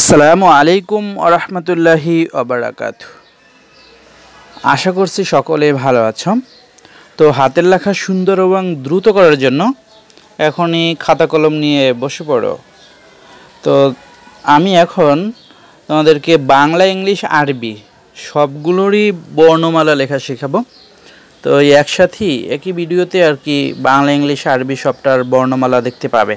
আসসালামু আলাইকুম আরহামতুল্লাহি অবরাকাত আশা করছি সকলে ভালো আছো তো হাতের লেখা সুন্দর এবং দ্রুত করার জন্য এখনই খাতা কলম নিয়ে বসে পড়ো তো আমি এখন তোমাদেরকে বাংলা ইংলিশ আরবি সবগুলোরই বর্ণমালা লেখা শেখাবো তো একসাথেই একই ভিডিওতে আর কি বাংলা ইংলিশ আরবি সবটার বর্ণমালা দেখতে পাবে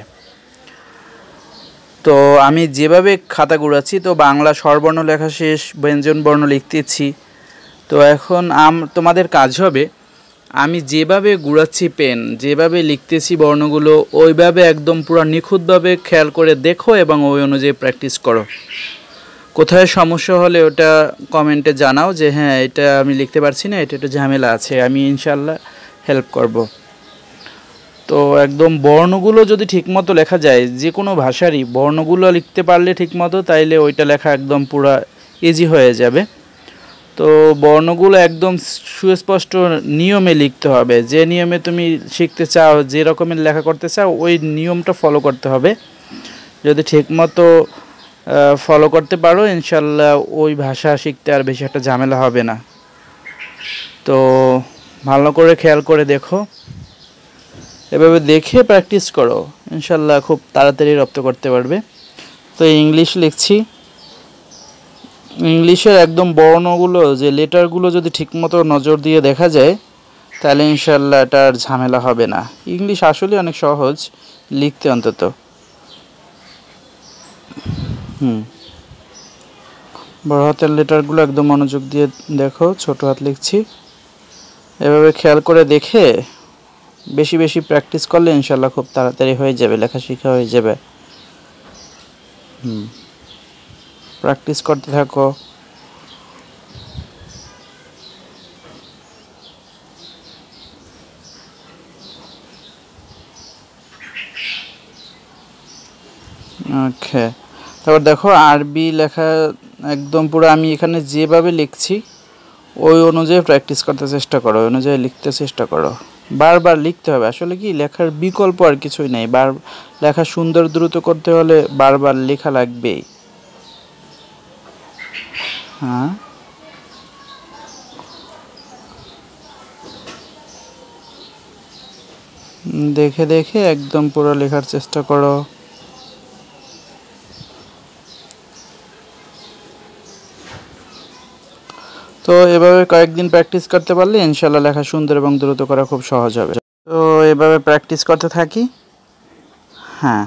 তো আমি যেভাবে খাতা ঘুরাচ্ছি তো বাংলা স্বরবর্ণ লেখা শেষ ব্যঞ্জন বর্ণ লিখতেছি তো এখন আম তোমাদের কাজ হবে আমি যেভাবে ঘুরাচ্ছি পেন যেভাবে লিখতেছি বর্ণগুলো ওইভাবে একদম পুরো নিখুঁতভাবে খেয়াল করে দেখো এবং ওই অনুযায়ী প্র্যাকটিস করো কোথায় সমস্যা হলে ওটা কমেন্টে জানাও যে হ্যাঁ এটা আমি লিখতে পারছি না এটা একটু ঝামেলা আছে আমি ইনশাল্লাহ হেল্প করবো তো একদম বর্ণগুলো যদি ঠিকমতো লেখা যায় যে কোনো ভাষারই বর্ণগুলো লিখতে পারলে ঠিকমতো তাইলে ওইটা লেখা একদম পুরা ইজি হয়ে যাবে তো বর্ণগুলো একদম সুস্পষ্ট নিয়মে লিখতে হবে যে নিয়মে তুমি শিখতে চাও যে রকমের লেখা করতে চাও ওই নিয়মটা ফলো করতে হবে যদি ঠিকমতো ফলো করতে পারো ইনশাল্লাহ ওই ভাষা শিখতে আর বেশি একটা ঝামেলা হবে না তো ভালো করে খেয়াল করে দেখো এভাবে দেখে প্র্যাকটিস করো ইনশাল্লাহ খুব তাড়াতাড়ি রপ্ত করতে পারবে তো ইংলিশ লিখছি ইংলিশের একদম বর্ণগুলো যে লেটারগুলো যদি ঠিকমতো নজর দিয়ে দেখা যায় তাহলে ইনশাল্লাহ এটার ঝামেলা হবে না ইংলিশ আসলে অনেক সহজ লিখতে অন্তত হুম বড় হাতের লেটারগুলো একদম মনোযোগ দিয়ে দেখো ছোট হাত লিখছি এভাবে খেয়াল করে দেখে বেশি বেশি প্র্যাকটিস করলে ইনশাল্লাহ খুব তাড়াতাড়ি হয়ে যাবে লেখা শিখা হয়ে যাবে হুম প্র্যাকটিস করতে থাকো ওকে তারপর দেখো আরবি লেখা একদম পুরো আমি এখানে যেভাবে লিখছি ওই অনুযায়ী প্র্যাকটিস করতে চেষ্টা করো ওই অনুযায়ী লিখতে চেষ্টা করো বারবার লিখতে হবে আসলে কি লেখার বিকল্প আর কিছুই নাই বার লেখা সুন্দর দ্রুত করতে হলে বারবার লেখা লাগবেই হ্যাঁ দেখে দেখে একদম পুরো লেখার চেষ্টা করো তো এভাবে কয়েকদিন প্র্যাকটিস করতে পারলে ইনশাল্লাহ লেখা সুন্দর এবং দ্রুত করা খুব সহজ হবে তো এভাবে প্র্যাকটিস করতে থাকি হ্যাঁ